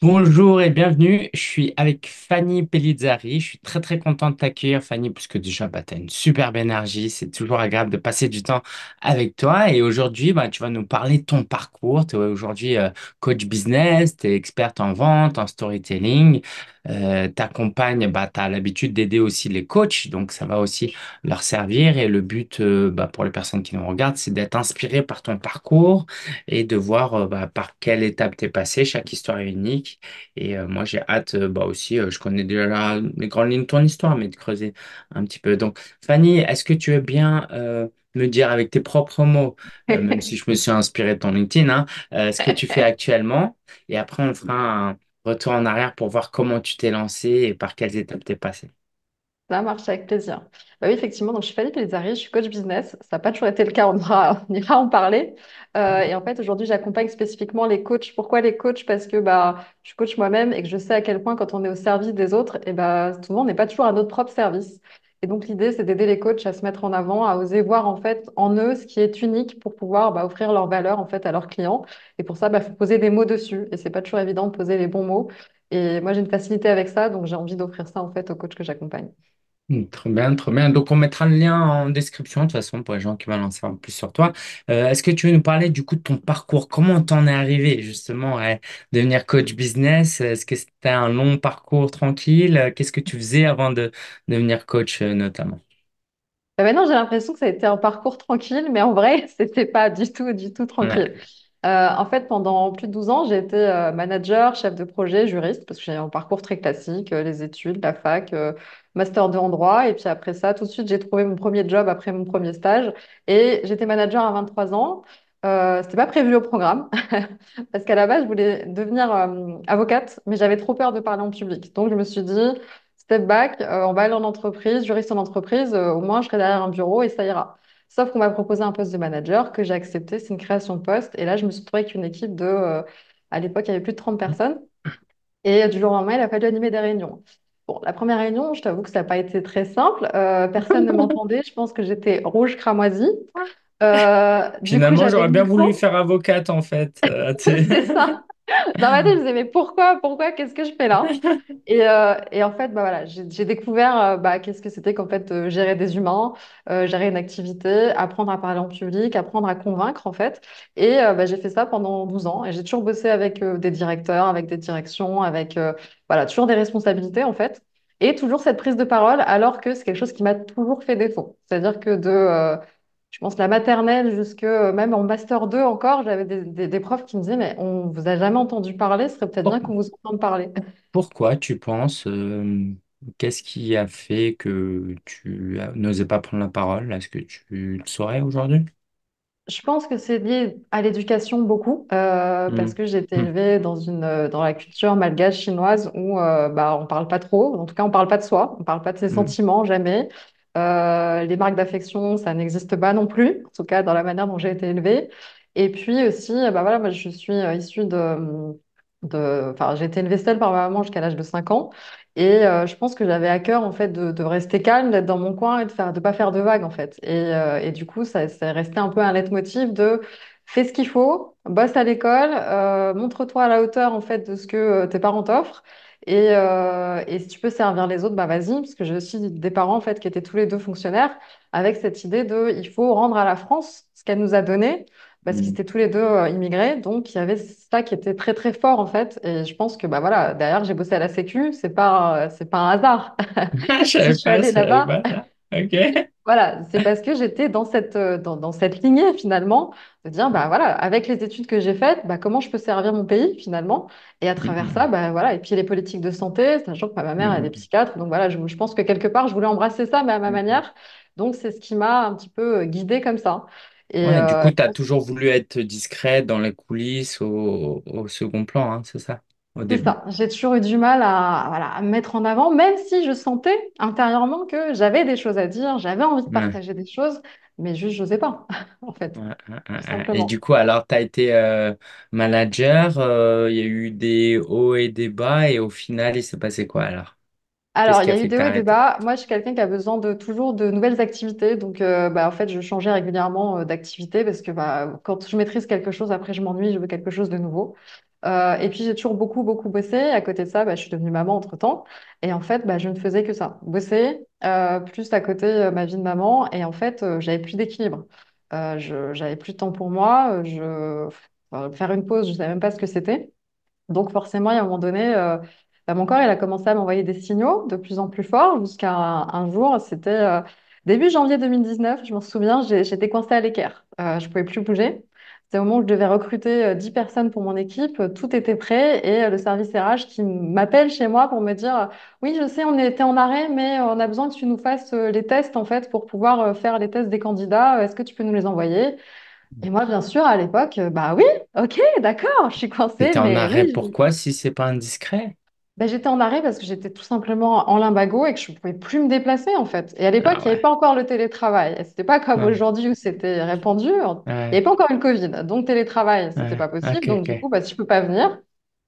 Bonjour et bienvenue. Je suis avec Fanny Pellizzari. Je suis très très content de t'accueillir, Fanny, puisque déjà, bah, tu as une superbe énergie. C'est toujours agréable de passer du temps avec toi. Et aujourd'hui, bah, tu vas nous parler de ton parcours. Tu es aujourd'hui euh, coach business, tu es experte en vente, en storytelling ta euh, t'accompagnes, bah, tu as l'habitude d'aider aussi les coachs, donc ça va aussi leur servir. Et le but euh, bah, pour les personnes qui nous regardent, c'est d'être inspiré par ton parcours et de voir euh, bah, par quelle étape tu es passé. Chaque histoire est unique. Et moi, j'ai hâte bah, aussi, je connais déjà les grandes lignes de ton histoire, mais de creuser un petit peu. Donc, Fanny, est-ce que tu veux bien me dire avec tes propres mots, même si je me suis inspiré de ton LinkedIn, hein, ce que tu fais actuellement. Et après, on fera un, retour en arrière pour voir comment tu t'es lancé et par quelles étapes t'es passé. Ça marche avec plaisir. Bah oui, effectivement, donc je suis Fanny les je suis coach business. Ça n'a pas toujours été le cas, on ira, en parler. Euh, et en fait, aujourd'hui, j'accompagne spécifiquement les coachs. Pourquoi les coachs Parce que bah, je coach moi-même et que je sais à quel point quand on est au service des autres, et bah, le monde on n'est pas toujours à notre propre service. Et donc l'idée, c'est d'aider les coachs à se mettre en avant, à oser voir en fait en eux ce qui est unique pour pouvoir bah, offrir leur valeur en fait à leurs clients. Et pour ça, il bah, faut poser des mots dessus. Et c'est pas toujours évident de poser les bons mots. Et moi, j'ai une facilité avec ça, donc j'ai envie d'offrir ça en fait aux coachs que j'accompagne. Hmm, très bien, très bien. Donc, on mettra le lien en description, de toute façon, pour les gens qui veulent en savoir plus sur toi. Euh, est-ce que tu veux nous parler du coup de ton parcours? Comment t'en es arrivé justement à devenir coach business? Est-ce que c'était un long parcours tranquille? Qu'est-ce que tu faisais avant de devenir coach euh, notamment? Maintenant, ah bah j'ai l'impression que ça a été un parcours tranquille, mais en vrai, c'était pas du tout, du tout tranquille. Euh, en fait, pendant plus de 12 ans, j'ai été manager, chef de projet, juriste, parce que j'ai un parcours très classique, les études, la fac master de droit. Et puis après ça, tout de suite, j'ai trouvé mon premier job après mon premier stage. Et j'étais manager à 23 ans. Euh, c'était pas prévu au programme parce qu'à la base je voulais devenir euh, avocate mais j'avais trop peur de parler en public donc je me suis dit step back euh, on va aller en entreprise juriste en entreprise euh, au moins je serai derrière un bureau et ça ira sauf qu'on m'a proposé un poste de manager que j'ai accepté c'est une création de poste et là je me suis trouvée avec une équipe de à l'époque il y avait plus de 30 personnes et du jour au lendemain il a fallu animer des réunions Bon, la première réunion, je t'avoue que ça n'a pas été très simple. Euh, personne ne m'entendait. Je pense que j'étais rouge cramoisie. Euh, Finalement, j'aurais bien voulu faire avocate, en fait. Euh, c'est ça. Dans ma tête, je me disais, mais pourquoi, pourquoi, qu'est-ce que je fais là euh, et, en fait, bah, voilà, j'ai découvert euh, bah, qu'est-ce que c'était qu'en fait euh, gérer des humains, gérer une activité, apprendre à parler en public, apprendre à convaincre en fait. Et bah, j'ai fait ça pendant 12 ans et j'ai toujours bossé avec des directeurs, avec des directions, avec voilà, toujours des responsabilités en fait. Et toujours cette prise de parole alors que c'est quelque chose qui m'a toujours fait défaut. C'est-à-dire que de je pense, la maternelle jusque euh, même en master 2 encore, j'avais des, profs qui me disaient, mais on vous a jamais entendu parler, ce serait peut-être bien qu'on vous entende parler. Pourquoi tu penses, euh, qu'est-ce qui a fait que tu n'osais pas prendre la parole? Est-ce que tu le saurais aujourd'hui? Je pense que c'est lié à l'éducation beaucoup, euh, mmh. parce que j'ai été mmh. élevée dans, une, dans la culture malgache chinoise où on bah, on parle pas trop, en tout cas on parle pas de soi, on parle pas de ses mmh. sentiments jamais. Euh, les marques d'affection, ça n'existe pas non plus, en tout cas dans la manière dont j'ai été élevée. Et puis aussi, euh, bah voilà, je suis euh, issue de... j'ai été élevée seule par ma maman jusqu'à l'âge de 5 ans. Et je pense que j'avais à cœur en fait de, rester calme, d'être dans mon coin et de ne pas faire de vagues en fait. Et, du coup, ça, restait resté un peu un leitmotiv de fais ce qu'il faut, bosse à l'école, montre-toi à la hauteur en fait de ce que tes parents t'offrent euh, et, si tu peux servir les autres, bah vas-y, parce que j'ai aussi des parents en fait qui étaient tous les deux fonctionnaires, avec cette idée de il faut rendre à la France ce qu'elle nous a donné, parce qu'ils mm. étaient tous les deux euh, immigrés, donc il y avait ça qui était très très fort en fait. Et je pense que bah voilà, derrière j'ai bossé à la Sécu, c'est pas euh, c'est pas un hasard. je suis allée là Ok. Voilà, c'est parce que j'étais dans cette, euh, dans, cette lignée finalement, de dire, bah voilà, avec les études que j'ai faites, bah, comment je peux servir mon pays finalement Et à travers ça, bah voilà, et puis les politiques de santé, sachant que bah, ma mère, elle est psychiatre, donc voilà, je, pense que quelque part, je voulais embrasser ça, mais à ma manière. Donc c'est ce qui m'a un petit peu euh, guidée comme ça. Et, du euh, coup, tu as toujours voulu être discret dans les coulisses au, second plan, hein, c'est ça j'ai toujours eu du mal à, me mettre en avant, même si je sentais intérieurement que j'avais des choses à dire, j'avais envie de partager des choses, mais juste, je n'osais pas, en fait. et du coup, alors, tu as été euh, manager, euh, il y a eu des hauts et des bas, et au final, il s'est passé quoi alors alors, il y a, eu des hauts et des bas. Moi, je suis quelqu'un qui a besoin de toujours de nouvelles activités. Donc, euh, bah, en fait, je changeais régulièrement d'activité parce que bah, quand je maîtrise quelque chose, après, je m'ennuie, je veux quelque chose de nouveau. Euh, et puis j'ai toujours beaucoup, beaucoup bossé. À côté de ça, bah, je suis devenue maman entre-temps. Et en fait, bah, je ne faisais que ça. Bosser, euh, plus à côté euh, ma vie de maman. Et en fait, j'avais plus d'équilibre. j'avais plus de temps pour moi. Je... faire une pause, je ne savais même pas ce que c'était. Donc forcément, il y a un moment donné, bah, mon corps, il a commencé à m'envoyer des signaux de plus en plus forts jusqu'à un, un, jour, c'était début janvier 2019, je m'en souviens, j'étais coincée à l'équerre. je ne pouvais plus bouger. C'est au moment où je devais recruter 10 euh, personnes pour mon équipe, euh, tout était prêt et euh, le service RH qui m'appelle chez moi pour me dire oui, je sais, on était en arrêt, mais on a besoin que tu nous fasses les tests en fait pour pouvoir faire les tests des candidats. Est-ce que tu peux nous les envoyer mmh. Et moi, bien sûr, à l'époque, bah oui, ok, d'accord, je suis coincée. en arrêt pourquoi si c'est pas indiscret bah, j'étais en arrêt parce que j'étais tout simplement en limbago et que je ne pouvais plus me déplacer en fait. Et à l'époque, ah il n'y avait pas encore le télétravail. Ce n'était pas comme ah aujourd'hui où c'était répandu. Il n'y avait ah pas encore le Covid. Donc télétravail, ce n'était pas possible. donc du coup, bah, si je ne peux pas venir,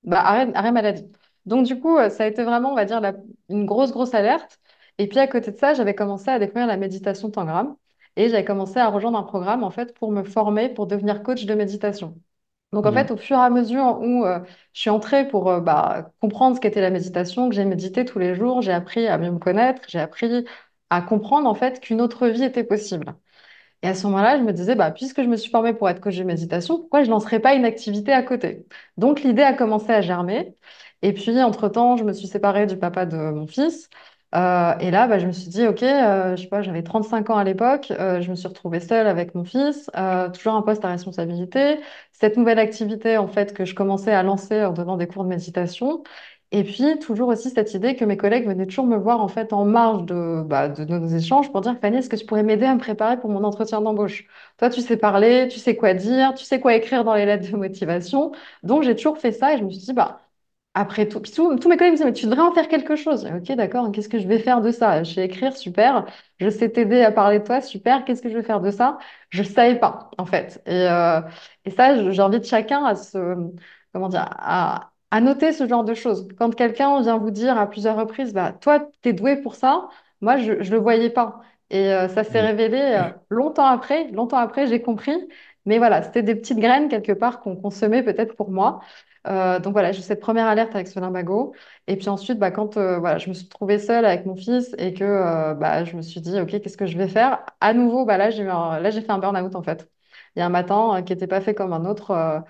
bah, arrêt, maladie. Donc du coup, euh, ça a été vraiment, on va dire, une grosse, grosse alerte. Et puis à côté de ça, j'avais commencé à découvrir la méditation tangram. Et j'avais commencé à rejoindre un programme en fait pour me former, pour devenir coach de méditation. Donc en mm. fait, au fur et à mesure où euh, je suis entrée pour euh, bah, comprendre ce qu'était la méditation, que j'ai médité tous les jours, j'ai appris à mieux me connaître, j'ai appris à comprendre en fait qu'une autre vie était possible. Et à ce moment-là, je me disais, bah, puisque je me suis formée pour être coach de méditation, pourquoi je ne lancerais pas une activité à côté Donc l'idée a commencé à germer. Et puis, entre-temps, je me suis séparée du papa de mon fils. Euh, et là, bah, je me suis dit, OK, je sais pas, j'avais 35 ans à l'époque, je me suis retrouvée seule avec mon fils, toujours un poste à responsabilité, cette nouvelle activité en fait que je commençais à lancer en donnant des cours de méditation. Et puis toujours aussi cette idée que mes collègues venaient toujours me voir en fait en marge de, bah, de nos échanges pour dire Fanny, est-ce que tu pourrais m'aider à me préparer pour mon entretien d'embauche Toi, tu sais parler, tu sais quoi dire, tu sais quoi écrire dans les lettres de motivation. Donc j'ai toujours fait ça et je me suis dit bah après tout, tous, mes collègues me disaient, mais tu devrais en faire quelque chose. Ok, d'accord, qu'est-ce que je vais faire de ça Je sais écrire, super. Je sais t'aider à parler de toi, super. Qu'est-ce que je vais faire de ça Je ne savais pas, en fait. Et, euh, et ça, j'invite chacun à se, comment dire, à, noter ce genre de choses. Quand quelqu'un vient vous dire à plusieurs reprises, bah, toi, tu es doué pour ça, moi, je ne le voyais pas. Et euh, ça s'est mmh. révélé euh, mmh. longtemps après. Longtemps après, j'ai compris mais voilà, c'était des petites graines quelque part qu'on consommait peut-être pour moi. Euh, donc voilà, j'ai cette première alerte avec ce limbago. Et puis ensuite, bah, quand euh, voilà, je me suis trouvée seule avec mon fils et que euh, bah, je me suis dit, OK, qu'est-ce que je vais faire À nouveau, bah, là, j'ai, là, j'ai fait un burn-out en fait. Il y a un matin qui n'était pas fait comme un autre.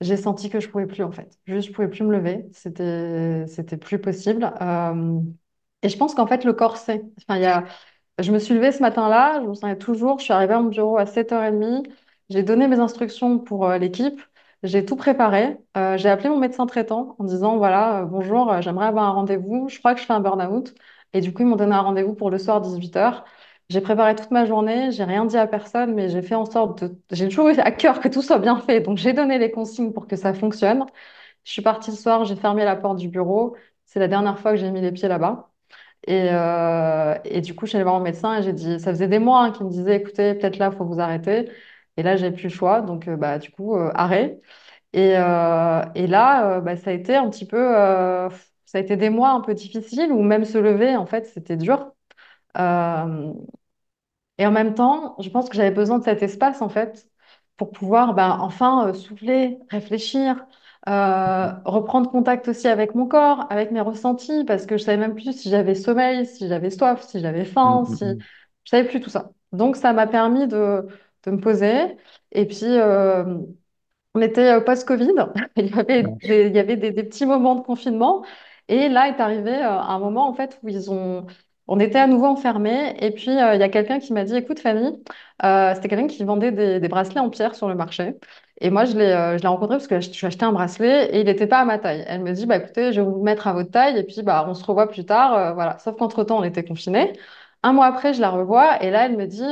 j'ai senti que je ne pouvais plus en fait. Juste, je ne pouvais plus me lever. C'était, c'était plus possible. Et je pense qu'en fait, le corps sait. Enfin, il y a... Je me suis levée ce matin-là, je me sentais toujours, je suis arrivée à mon bureau à 7h30, j'ai donné mes instructions pour euh, l'équipe. J'ai tout préparé. Euh, j'ai appelé mon médecin traitant en disant, voilà, euh, bonjour, j'aimerais avoir un rendez-vous. Je crois que je fais un burn-out. Et du coup, ils m'ont donné un rendez-vous pour le soir 18h. J'ai préparé toute ma journée. J'ai rien dit à personne, mais j'ai fait en sorte de... J'ai toujours eu à cœur que tout soit bien fait. Donc, j'ai donné les consignes pour que ça fonctionne. Je suis partie le soir, j'ai fermé la porte du bureau. C'est la dernière fois que j'ai mis les pieds là-bas. Et, et, du coup, je suis allée voir mon médecin et j'ai dit, ça faisait des mois hein, qu'il me disait, écoutez, peut-être là, il faut vous arrêter. Et là, j'ai plus le choix, donc euh, bah, du coup, euh, arrêt. Et, euh, et, là, bah, ça a été un petit peu, ça a été des mois un peu difficiles où même se lever, en fait, c'était dur. et en même temps, je pense que j'avais besoin de cet espace, en fait, pour pouvoir bah, enfin souffler, réfléchir, reprendre contact aussi avec mon corps, avec mes ressentis, parce que je savais même plus si j'avais sommeil, si j'avais soif, si j'avais faim, mmh, mmh, si... Mmh. je savais plus tout ça. Donc, ça m'a permis de de me poser. Et puis, euh, on était euh, post-Covid. il y avait, des, il y avait des, petits moments de confinement. Et là est arrivé euh, un moment, en fait, où ils ont... On était à nouveau enfermés. Et puis, il y a quelqu'un qui m'a dit, écoute, Fanny, c'était quelqu'un qui vendait des, bracelets en pierre sur le marché. Et moi, je l'ai je l'ai rencontré parce que je, suis acheté un bracelet et il n'était pas à ma taille. Elle me dit, bah, écoutez, je vais vous mettre à votre taille et puis bah, on se revoit plus tard. voilà. Sauf qu'entre-temps, on était confinés. Un mois après, je la revois et là, elle me dit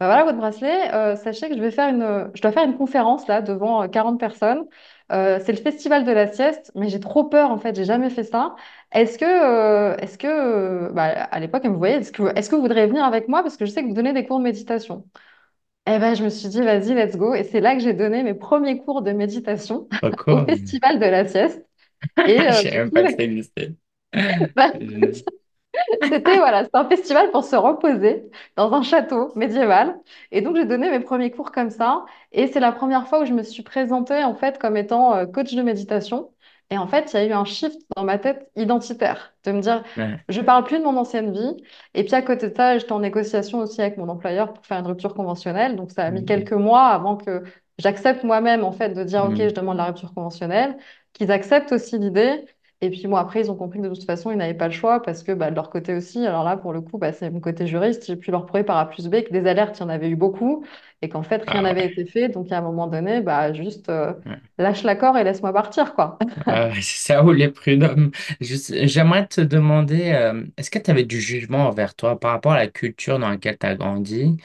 bah voilà votre bracelet, euh, sachez que je vais faire une, euh, je dois faire une conférence là devant 40 euh, personnes. c'est le festival de la sieste, mais j'ai trop peur en fait, j'ai jamais fait ça. Est-ce que, est-ce que, bah, à l'époque, vous voyez, est-ce que, est-ce que vous voudriez venir avec moi parce que je sais que vous donnez des cours de méditation. Eh ben, je me suis dit, vas-y, let's go. Et c'est là que j'ai donné mes premiers cours de méditation oh, au festival de la sieste. Et, Je même pas que ça C'était voilà, un festival pour se reposer dans un château médiéval. Et donc j'ai donné mes premiers cours comme ça. Et c'est la première fois où je me suis présentée en fait comme étant euh, coach de méditation. Et en fait, il y a eu un shift dans ma tête identitaire, de me dire, je parle plus de mon ancienne vie. Et puis à côté de ça, j'étais en négociation aussi avec mon employeur pour faire une rupture conventionnelle. Donc ça a mis quelques mois avant que j'accepte moi-même en fait de dire, mmh ok, je demande la rupture conventionnelle. Qu'ils acceptent aussi l'idée et puis bon, après, ils ont compris que de toute façon, ils n'avaient pas le choix parce que bah, de leur côté aussi, alors là, pour le coup, bah, c'est mon côté juriste, j'ai pu leur prouver par A plus B que des alertes, il y en avait eu beaucoup et qu'en fait, ah rien n'avait été fait. Donc, à un moment donné, bah, juste euh, lâche l'accord et laisse-moi partir, quoi. Ah c'est ça où les prud'hommes. J'aimerais te demander, euh, est-ce que tu avais du jugement envers toi par rapport à la culture dans laquelle tu as grandi,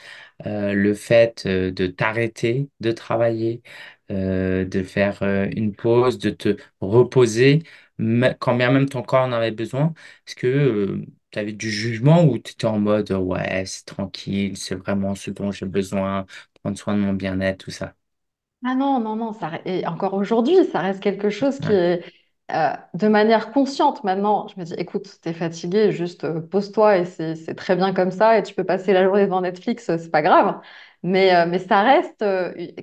euh, le fait de t'arrêter de travailler, de faire une pause, de te reposer quand bien même ton corps en avait besoin, est-ce que euh, tu avais du jugement ou tu étais en mode euh, ouais, c'est tranquille, c'est vraiment ce dont j'ai besoin, prendre soin de mon bien-être, tout ça? Ah non, non, non, ça, et encore aujourd'hui, ça reste quelque chose qui est euh, de manière consciente. Maintenant, je me dis, écoute, t'es fatigué, juste pose-toi et c'est très bien comme ça, et tu peux passer la journée devant Netflix, c'est pas grave. Mais, mais ça reste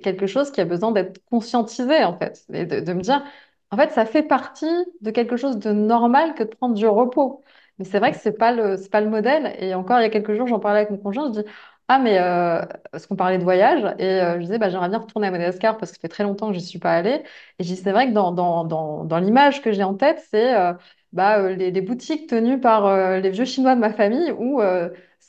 quelque chose qui a besoin d'être conscientisé, en fait, et de, de me dire, en fait, ça fait partie de quelque chose de normal que de prendre du repos. Mais c'est vrai que c'est pas le, pas le modèle. Et encore, il y a quelques jours, j'en parlais avec mon conjoint, je dis, ah, mais euh, parce qu'on parlait de voyage, et euh, je disais, bah, j'aimerais bien retourner à Madagascar parce que ça fait très longtemps que je n'y suis pas allée. Et je dis, c'est vrai que dans, dans, l'image que j'ai en tête, c'est euh, bah, euh, les, boutiques tenues par les vieux Chinois de ma famille où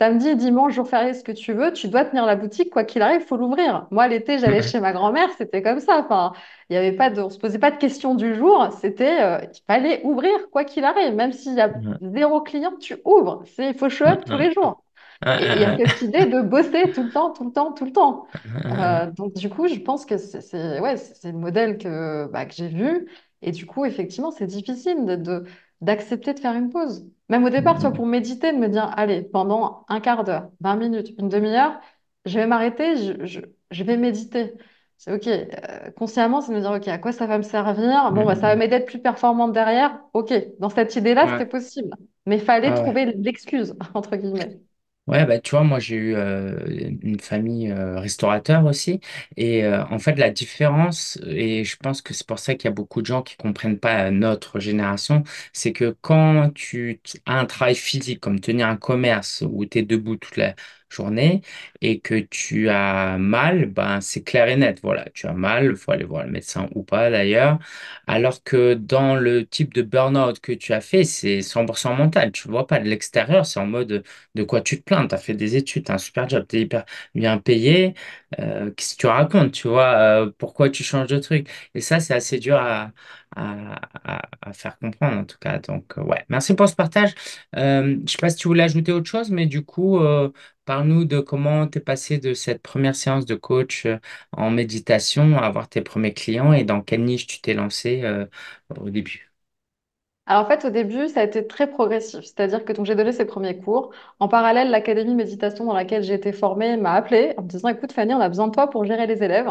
Samedi, dimanche, jour férié, ce que tu veux, tu dois tenir la boutique, quoi qu'il arrive, il faut l'ouvrir. Moi, l'été, j'allais chez ma grand-mère, c'était comme ça. Enfin, il y avait pas de, se posait pas de questions du jour, c'était, euh, il fallait ouvrir, quoi qu'il arrive. Même s'il y a zéro client, tu ouvres. C'est, il faut show up tous les jours. il y a cette idée de bosser tout le temps, tout le temps, tout le temps. Euh, donc, du coup, je pense que c'est ouais, le modèle que, bah, que j'ai vu. Et du coup, effectivement, c'est difficile de, d'accepter de faire une pause. Même au départ, tu vois, mmh. pour méditer, de me dire, allez, pendant un quart d'heure, 20 minutes, une demi-heure, je vais m'arrêter, je, vais méditer. C'est OK. Euh, consciemment, c'est de me dire, OK, à quoi ça va me servir Bon, bah, ça va mmh. m'aider à être plus performante derrière. OK. Dans cette idée-là, c'était possible. Mais fallait ah trouver l'excuse, entre guillemets. Ouais, bah, tu vois, moi, j'ai eu une famille restaurateur aussi. Et en fait, la différence, et je pense que c'est pour ça qu'il y a beaucoup de gens qui comprennent pas notre génération, c'est que quand tu as un travail physique, comme tenir un commerce où tu es debout toute la, journée et que tu as mal, ben c'est clair et net. Voilà, tu as mal, il faut aller voir le médecin ou pas d'ailleurs. Alors que dans le type de burn-out que tu as fait, c'est 100% mental. Tu ne vois pas de l'extérieur, c'est en mode de quoi tu te plains. Tu as fait des études, tu as un super job, tu es hyper bien payé. Euh, qu'est-ce que tu racontes, tu vois, euh, pourquoi tu changes de truc? Et ça, c'est assez dur à à, faire comprendre, en tout cas. Donc, euh, ouais, merci pour ce partage. Euh, je ne sais pas si tu voulais ajouter autre chose, mais du coup, par euh, parle-nous de comment tu es passé de cette première séance de coach en méditation à avoir tes premiers clients et dans quelle niche tu t'es lancé au début. en fait, au début, ça a été très progressif. C'est-à-dire que j'ai donné ces premiers cours. En parallèle, l'académie méditation dans laquelle j'ai été formée m'a appelé en me disant "Écoute Fanny, on a besoin de toi pour gérer les élèves."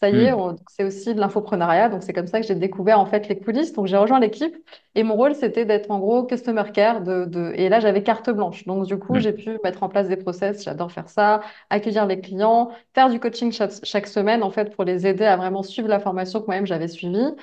Ça y est, mm. c'est aussi de l'infoprenariat. Donc, c'est comme ça que j'ai découvert en fait les coulisses. Donc, j'ai rejoint l'équipe et mon rôle, c'était d'être en gros customer care. De, Et là, j'avais carte blanche. Donc, du coup, mm. j'ai pu mettre en place des process. J'adore faire ça, accueillir les clients, faire du coaching chaque, chaque, semaine en fait pour les aider à vraiment suivre la formation que moi-même j'avais suivie.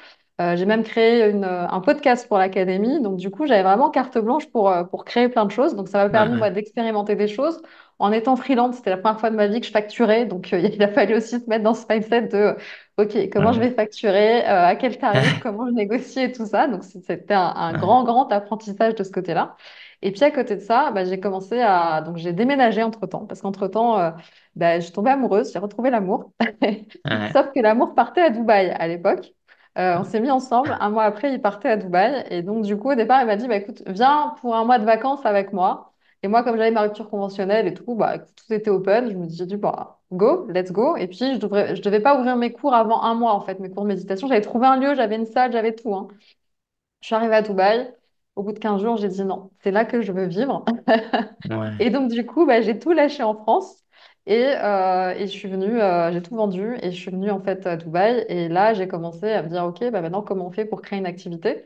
Euh, j'ai même créé une, euh, un podcast pour l'académie. Donc, du coup, j'avais vraiment carte blanche pour, euh, pour créer plein de choses. Donc, ça m'a permis, moi, d'expérimenter des choses. En étant freelance, c'était la première fois de ma vie que je facturais. Donc, il a fallu aussi se mettre dans ce mindset de, OK, comment je vais facturer, à quel tarif, comment je négocie et tout ça. Donc, c'était un, grand, grand apprentissage de ce côté-là. Et puis à côté de ça, bah, j'ai commencé à. Donc j'ai déménagé entre temps, parce qu'entre temps, bah, je suis tombée amoureuse, j'ai retrouvé l'amour. Sauf que l'amour partait à Dubaï à l'époque. Euh, on s'est mis ensemble. Un mois après, il partait à Dubaï. Et donc, du coup, au départ, il m'a dit, bah, écoute, viens pour un mois de vacances avec moi. Et moi, comme j'avais ma rupture conventionnelle et tout, bah, tout était open. Je me disais dit, bah, go, let's go. Et puis, je devrais, je devais pas ouvrir mes cours avant un mois, en fait, mes cours de méditation. J'avais trouvé un lieu, j'avais une salle, j'avais tout. Hein. Je suis arrivée à Dubaï. Au bout de 15 jours, j'ai dit non, c'est là que je veux vivre. Et donc, du coup, bah, j'ai tout lâché en France. Euh, et, je suis venue, euh, j'ai tout vendu et je suis venue en fait à Dubaï. Et là, j'ai commencé à me dire, OK, bah maintenant, comment on fait pour créer une activité?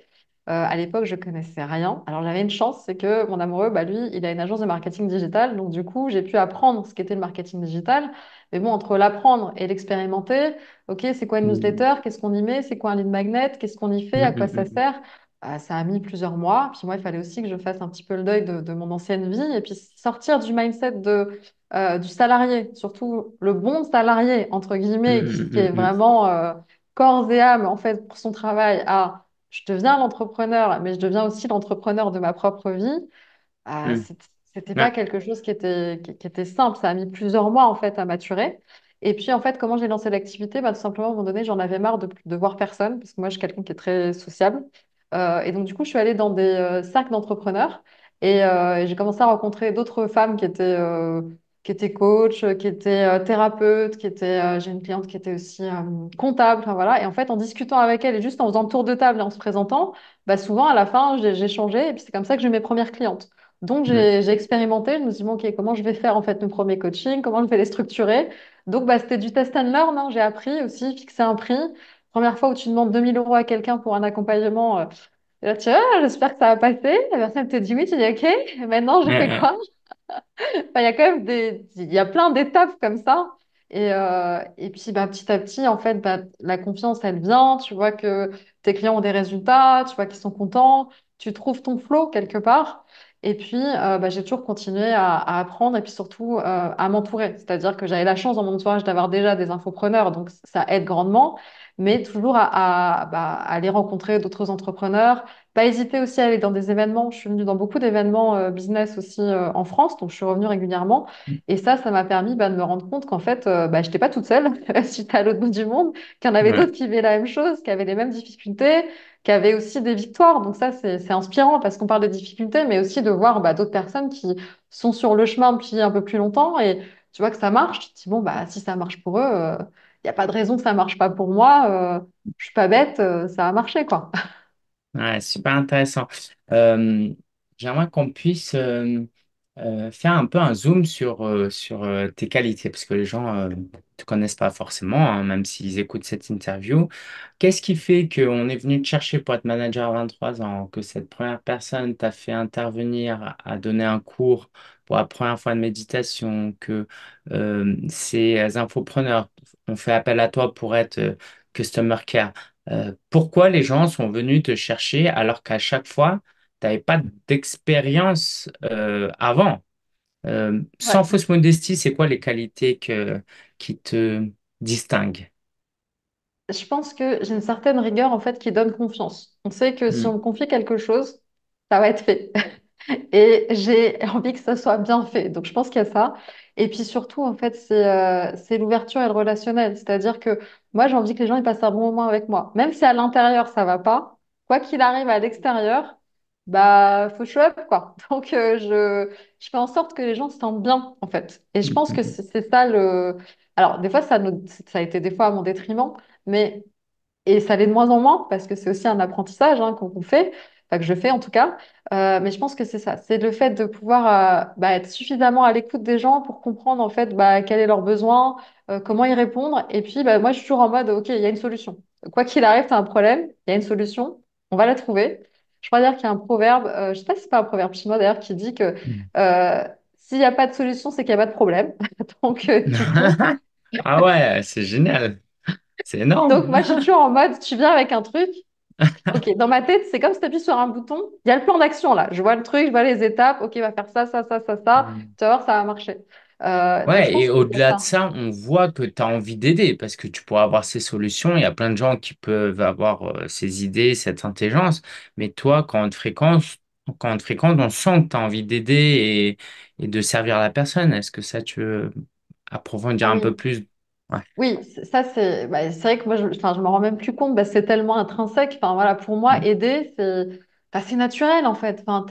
Euh, à l'époque, je connaissais rien. Alors, j'avais une chance, c'est que mon amoureux, bah, lui, il a une agence de marketing digital. Donc, du coup, j'ai pu apprendre ce qu'était le marketing digital. Mais bon, entre l'apprendre et l'expérimenter, OK, c'est quoi une mmh. newsletter? Qu'est-ce qu'on y met? C'est quoi un lead magnet? Qu'est-ce qu'on y fait? Mmh, à quoi mmh, ça sert? Bah, ça a mis plusieurs mois. Puis moi, il fallait aussi que je fasse un petit peu le deuil de mon ancienne vie et puis sortir du mindset de euh, du salarié, surtout le bon salarié, entre guillemets, mm, mm, qui, est mm, vraiment euh, corps et âme, en fait, pour son travail, à je deviens l'entrepreneur, mais je deviens aussi l'entrepreneur de ma propre vie, euh, bah, n'était c'était pas quelque chose qui était, qui, était simple. Ça a mis plusieurs mois, en fait, à maturer. Et puis, en fait, comment j'ai lancé l'activité bah, Tout simplement, à un moment donné, j'en avais marre de, de voir personne, parce que moi, je suis quelqu'un qui est très sociable. Euh, et donc, du coup, je suis allée dans des sacs d'entrepreneurs et j'ai commencé à rencontrer d'autres femmes qui étaient qui était coach, qui était euh, thérapeute, qui était, euh, j'ai une cliente qui était aussi euh, comptable, voilà. Et en fait, en discutant avec elle et juste en faisant le tour de table et en se présentant, bah souvent à la fin, j'ai changé et puis c'est comme ça que j'ai mes premières clientes. Donc j'ai expérimenté, je me suis dit, ok, comment je vais faire en fait mes premiers coachings, comment je vais les structurer. Donc bah, c'était du test and learn, hein. j'ai appris aussi, fixer un prix. Première fois où tu demandes 2000 euros à quelqu'un pour un accompagnement, ah, j'espère que ça va passer. La personne te dit oui, tu dis ok, maintenant je fais quoi il y a quand même il y a plein d'étapes comme ça. Et, euh, et puis bah, petit à petit, en fait, bah, la confiance, elle vient. Tu vois que tes clients ont des résultats, tu vois qu'ils sont contents, tu trouves ton flow quelque part. Et puis, euh, bah, j'ai toujours continué à, apprendre et puis surtout euh, à m'entourer. C'est-à-dire que j'avais la chance dans mon entourage d'avoir déjà des infopreneurs, donc ça aide grandement, mais toujours à aller rencontrer d'autres entrepreneurs, pas hésiter aussi à aller dans des événements. Je suis venue dans beaucoup d'événements euh, business aussi euh, en France, donc je suis revenue régulièrement. Mm. Et ça, ça m'a permis bah, de me rendre compte qu'en fait, euh, bah, je n'étais pas toute seule, j'étais à l'autre bout du monde, qu'il y en avait d'autres qui vivaient la même chose, qui avaient les mêmes difficultés, qui avaient aussi des victoires. Donc ça, c'est inspirant parce qu'on parle des difficultés, mais aussi de voir bah, d'autres personnes qui sont sur le chemin depuis un peu plus longtemps et tu vois que ça marche. Tu te dis, bon, si ça marche pour eux, il n'y a pas de raison que ça marche pas pour moi, je ne suis pas bête, ça a marché, quoi. super intéressant. Euh, j'aimerais qu'on puisse euh, euh, faire un peu un zoom sur, sur tes qualités, parce que les gens ne te connaissent pas forcément, hein, même s'ils écoutent cette interview. Qu'est-ce qui fait qu'on est venu te chercher pour être manager à 23 ans, que cette première personne t'a fait intervenir à donner un cours pour la première fois de méditation, que ces infopreneurs ont fait appel à toi pour être customer care? Euh, pourquoi les gens sont venus te chercher alors qu'à chaque fois, tu n'avais pas d'expérience euh, avant. Euh, sans fausse modestie, c'est quoi les qualités que, qui te distinguent Je pense que j'ai une certaine rigueur en fait qui donne confiance. On sait que si hmm. on confie quelque chose, ça va être fait. et j'ai envie que ça soit bien fait. Donc je pense qu'il y a ça. Et puis surtout, en fait, euh, c'est l'ouverture et le relationnel. C'est-à-dire que moi, j'ai envie que les gens ils passent un bon moment avec moi. Même si à l'intérieur, ça va pas, quoi qu'il arrive à l'extérieur, bah faut show quoi. Donc euh, je, fais en sorte que les gens se sentent bien, en fait. Et je pense que c'est ça le... Alors, des fois, ça, ça a été des fois à mon détriment, mais... Et ça l'est de moins en moins, parce que c'est aussi un apprentissage hein, qu'on fait que je fais en tout cas. Euh, mais je pense que c'est ça, c'est le fait de pouvoir euh, bah, être suffisamment à l'écoute des gens pour comprendre en fait bah, quel est leur besoin, euh, comment y répondre. Et puis bah, moi, je suis toujours en mode, ok, il y a une solution. Quoi qu'il arrive, tu as un problème, il y a une solution, on va la trouver. Je crois dire qu'il y a un proverbe, je sais pas si c'est pas un proverbe chinois d'ailleurs, qui dit que hmm. s'il n'y a pas de solution, c'est qu'il n'y a pas de problème. Donc, ah ouais, c'est génial. C'est énorme. Donc moi, je suis toujours en mode, tu viens avec un truc, ok, dans ma tête, c'est comme si tu appuies sur un bouton, il y a le plan d'action là. Je vois le truc, je vois les étapes. Ok, va faire ça, ça, ça, ça, ça. Tu vas voir, ça va marcher. Euh, ouais, et au-delà de ça, on voit que tu as envie d'aider parce que tu pourras avoir ces solutions. Il y a plein de gens qui peuvent avoir euh, ces idées, cette intelligence. Mais toi, quand on te fréquente, quand on, on sent que tu as envie d'aider et, de servir la personne. Est-ce que ça, tu veux approfondir un peu plus oui, ça c'est bah, c'est vrai que moi je enfin je rends même plus compte bah, c'est tellement intrinsèque enfin voilà pour moi mmh. aider bah, c'est naturel en fait enfin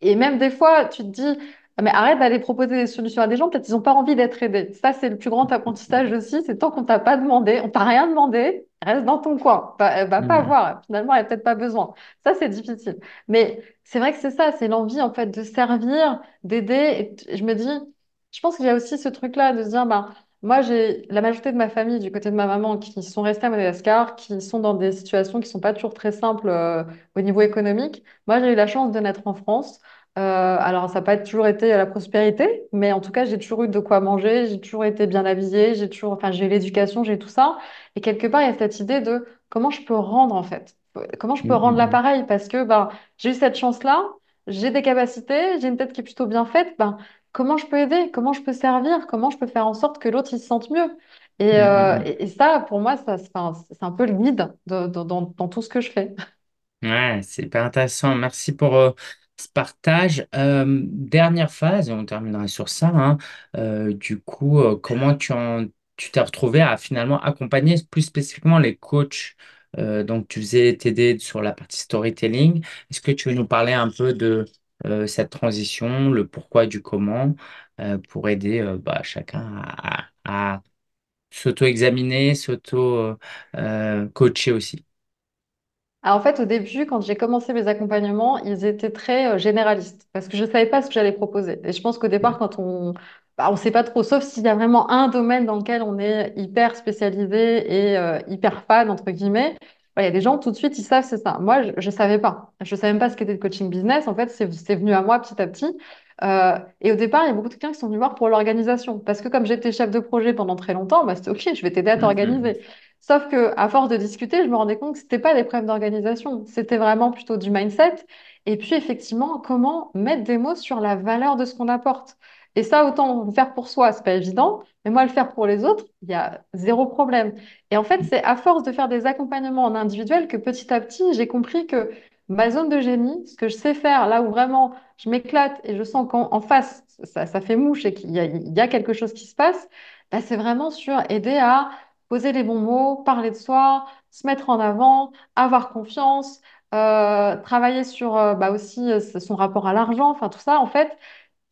et même des fois tu te dis ah, mais arrête d'aller proposer des solutions à des gens peut-être qu'ils n'ont pas envie d'être aidés ça c'est le plus grand mmh. apprentissage aussi c'est tant qu'on t'a pas demandé on t'a rien demandé reste dans ton coin ne euh, va pas mmh. voir finalement elle a peut-être pas besoin ça c'est difficile mais c'est vrai que c'est ça c'est l'envie en fait de servir d'aider et je me dis je pense qu'il y a aussi ce truc là de se dire bah moi, j'ai la majorité de ma famille du côté de ma maman qui sont restés à Madagascar, qui sont dans des situations qui ne sont pas toujours très simples euh, au niveau économique. Moi, j'ai eu la chance de naître en France. Euh, alors, ça n'a pas toujours été à la prospérité, mais en tout cas, j'ai toujours eu de quoi manger, j'ai toujours été bien habillée, j'ai toujours, enfin, j'ai l'éducation, j'ai tout ça. Et quelque part, il y a cette idée de comment je peux rendre en fait, comment je peux rendre mm-hmm. l'appareil parce que ben, j'ai eu cette chance-là, j'ai des capacités, j'ai une tête qui est plutôt bien faite. Ben, comment je peux aider, comment je peux servir, comment je peux faire en sorte que l'autre il se sente mieux. Et, mm, mm, euh, mm. ça, pour moi, ça, c'est un, peu le guide dans, tout ce que je fais. Ouais, c'est hyper intéressant. Merci pour euh, ce partage. Euh, dernière phase, et on terminera sur ça. Hein. du coup, comment tu en, tu t'es retrouvé à finalement accompagner plus spécifiquement les coachs donc, tu faisais t'aider sur la partie storytelling. Est-ce que tu veux nous parler un peu de euh, cette transition, le pourquoi du comment, euh, pour aider euh, bah, chacun à, s'auto-examiner, s'auto-coacher aussi. en fait, au début, quand j'ai commencé mes accompagnements, ils étaient très généralistes parce que je ne savais pas ce que j'allais proposer. Et je pense qu'au départ, mmh. quand on, bah, on ne sait pas trop, sauf s'il y a vraiment un domaine dans lequel on est hyper spécialisé et hyper fan, entre guillemets il y a des gens, tout de suite, ils savent c'est ça. Moi, je ne savais pas. Je ne savais même pas ce qu'était le coaching business. En fait, c'est venu à moi petit à petit. Euh, et au départ, il y a beaucoup de clients qui sont venus voir pour l'organisation. Parce que comme j'étais chef de projet pendant très longtemps, bah, c'était OK, je vais t'aider à mmh t'organiser. Sauf que, à force de discuter, je me rendais compte que ce n'était pas des problèmes d'organisation. C'était vraiment plutôt du mindset. Et puis, effectivement, comment mettre des mots sur la valeur de ce qu'on apporte. Et ça, autant faire pour soi, c'est pas évident. Mais moi, le faire pour les autres, il y a zéro problème. Et en fait, mm. c'est à force de faire des accompagnements en individuel que petit à petit, j'ai compris que ma zone de génie, ce que je sais faire, là où vraiment je m'éclate et je sens qu'en face, ça, fait mouche et qu'il y, a quelque chose qui se passe, bah, c'est vraiment sur aider à poser les bons mots, parler de soi, se mettre en avant, avoir confiance, euh, travailler sur euh, bah, aussi euh, son rapport à l'argent, enfin tout ça, en fait,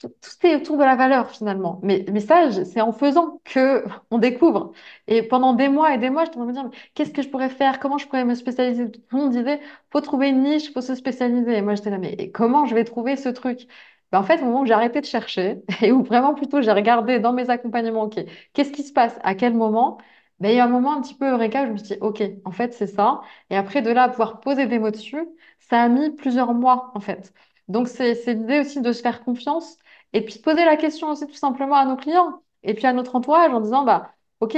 tout, est autour de la valeur finalement. Mais, mais ça, c'est en faisant que on découvre. Et pendant des mois et des mois, je me dire qu'est-ce que je pourrais faire Comment je pourrais me spécialiser Tout le monde disait faut trouver une niche, faut se spécialiser. Et moi, j'étais là, mais comment je vais trouver ce truc ben, en fait, au moment où j'ai arrêté de chercher, et où vraiment plutôt j'ai regardé dans mes accompagnements, ok, qu'est-ce qui se passe, à quel moment, ben, il y a un moment un petit peu eureka, je me suis dit, ok, en fait, c'est ça. Et après, de là pouvoir poser des mots dessus, ça a mis plusieurs mois, en fait. Donc, c'est l'idée aussi de se faire confiance et puis poser la question aussi tout simplement à nos clients et puis à notre entourage en disant bah ok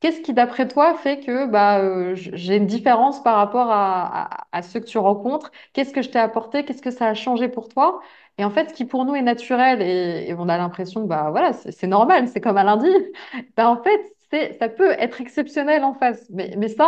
qu'est-ce qui d'après toi fait que bah euh, j'ai une différence par rapport à, à, ceux que tu rencontres Qu'est-ce que je t'ai apporté Qu'est-ce que ça a changé pour toi et en fait, ce qui pour nous est naturel et, on a l'impression, bah voilà, c'est normal, c'est comme à lundi. Bah, en fait, ça peut être exceptionnel en face, mais, mais ça,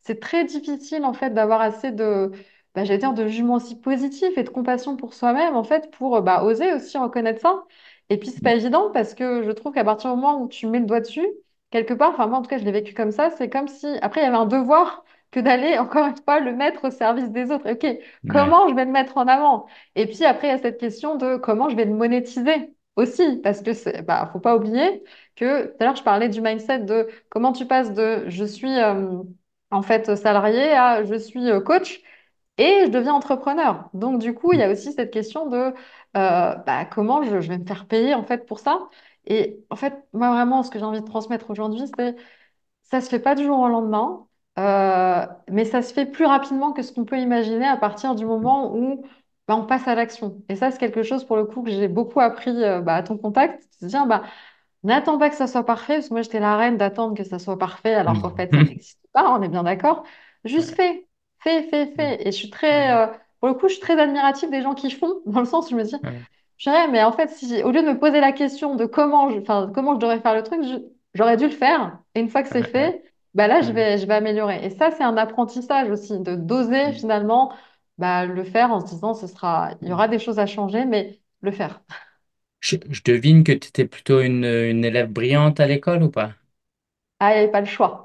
c'est très difficile en fait d'avoir assez de, bah, j'allais dire, de jugement aussi positif et de compassion pour soi-même, en fait, pour euh, bah, oser aussi reconnaître ça. Et puis, c'est pas évident parce que je trouve qu'à partir du moment où tu mets le doigt dessus, quelque part, enfin, moi, en tout cas, je l'ai vécu comme ça, c'est comme si, après, il y avait un devoir que d'aller, encore une fois, le mettre au service des autres. OK, comment je vais le mettre en avant Et puis, après, il y a cette question de comment je vais le monétiser aussi, parce que c'est, bah, faut pas oublier que tout à l'heure je parlais du mindset de comment tu passes de je suis euh, en fait salarié à je suis euh, coach et je deviens entrepreneur. Donc du coup, il y a aussi cette question de euh, bah, comment je, vais me faire payer en fait pour ça. Et en fait, moi vraiment, ce que j'ai envie de transmettre aujourd'hui, c'est ça se fait pas du jour au lendemain, euh, mais ça se fait plus rapidement que ce qu'on peut imaginer à partir du moment où bah, on passe à l'action. Et ça, c'est quelque chose pour le coup que j'ai beaucoup appris euh, bah, à ton contact. Tu te dis, bah, n'attends pas que ça soit parfait, parce que moi j'étais la reine d'attendre que ça soit parfait, alors qu'en mmh. fait, ça mmh. n'existe pas, on est bien d'accord. Juste fais, fais, fais, fais. Et je suis très, euh, pour le coup, je suis très admirative des gens qui font, dans le sens où je me dis, je dirais, mais en fait, si, au lieu de me poser la question de comment je, comment je devrais faire le truc, j'aurais dû le faire. Et une fois que c'est fait, bah là, je vais, je vais améliorer. Et ça, c'est un apprentissage aussi, de doser finalement, bah, le faire en se disant, ce sera, il y aura des choses à changer, mais le faire. Je, devine que tu étais plutôt une élève brillante à l'école ou pas? Ah, il n'y avait pas le choix.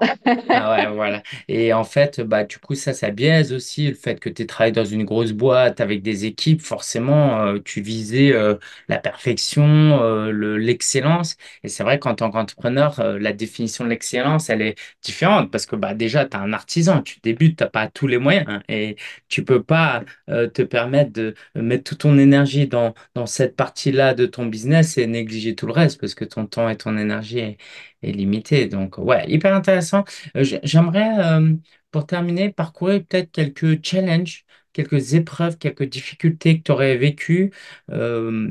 Ah ouais, voilà. Et en fait, bah, du coup, ça, ça biaise aussi le fait que tu travailles dans une grosse boîte avec des équipes. Forcément, euh, tu visais euh, la perfection, euh, l'excellence. Et c'est vrai qu'en tant qu'entrepreneur, la définition de l'excellence, elle est différente parce que bah, déjà, tu es un artisan, tu débutes, tu n'as pas tous les moyens hein, et tu peux pas te permettre de mettre toute ton énergie dans, dans cette partie-là de ton business et négliger tout le reste parce que ton temps et ton énergie limité. Donc, ouais, hyper intéressant. Euh, j'aimerais, euh, pour terminer, parcourir peut-être quelques challenges, quelques épreuves, quelques difficultés que tu aurais vécues euh,